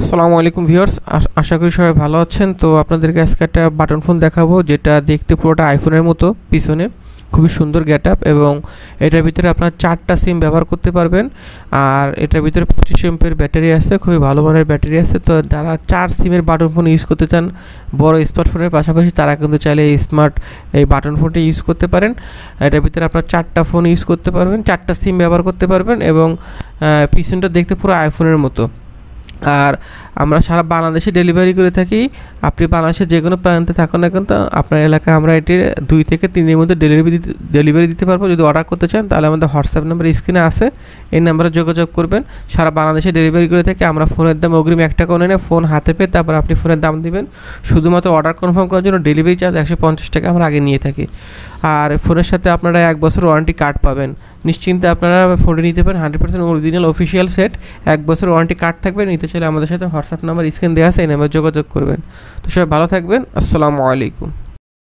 আসসালামু আলাইকুম ভিউয়ার্স আশা করি সবাই ভালো আছেন তো আপনাদেরকে আজকে একটা বাটন ফোন দেখাবো যেটা দেখতে পুরোটা আইফোনের মতো পিছনে খুবই সুন্দর গেট আপ এবং এটার ভিতরে আপনার চারটা সিম ব্যবহার করতে পারবেন আর এটার ভিতরে পঁচিশ এমপের ব্যাটারি আছে খুবই ভালো মানের ব্যাটারি আছে তো যারা চার সিমের বাটন ফোন ইউজ করতে চান বড় স্মার্টফোনের পাশাপাশি তারা কিন্তু চাইলে স্মার্ট এই বাটন ফোনটি ইউজ করতে পারেন এটার ভিতরে আপনার চারটা ফোন ইউজ করতে পারবেন চারটা সিম ব্যবহার করতে পারবেন এবং পিছনটা দেখতে পুরো আইফোনের মতো আর আমরা সারা বাংলাদেশে ডেলিভারি করে থাকি আপনি বাংলাদেশের যে কোনো প্রান্তে থাকুন না কিন্তু আপনার এলাকায় আমরা এটি দুই থেকে তিন দিনের মধ্যে ডেলিভারি ডেলিভারি দিতে পারবো যদি অর্ডার করতে চান তাহলে আমাদের হোয়াটসঅ্যাপ নাম্বার স্ক্রিনে আছে এই নাম্বারে যোগাযোগ করবেন সারা বাংলাদেশে ডেলিভারি করে থাকি আমরা ফোনের দাম অগ্রিম একটা করে নিয়ে ফোন হাতে পেয়ে তারপর আপনি ফোনের দাম দেবেন শুধুমাত্র অর্ডার কনফার্ম করার জন্য ডেলিভারি চার্জ একশো পঞ্চাশ টাকা আমরা আগে নিয়ে থাকি আর ফোনের সাথে আপনারা এক বছর ওয়ারেন্টি কার্ড পাবেন নিশ্চিন্তে আপনারা ফোনে নিতে পারেন hundred percent original official set এক বছর ওয়ারেন্টি কার্ড থাকবে নিতে চাইলে আমাদের সাথে হোয়াটসঅ্যাপ নাম্বার স্ক্রিন দেওয়া আছে এই নাম্বার যোগাযোগ করবেন তো সবাই ভালো থাকবেন আসসালামু আলাইকুম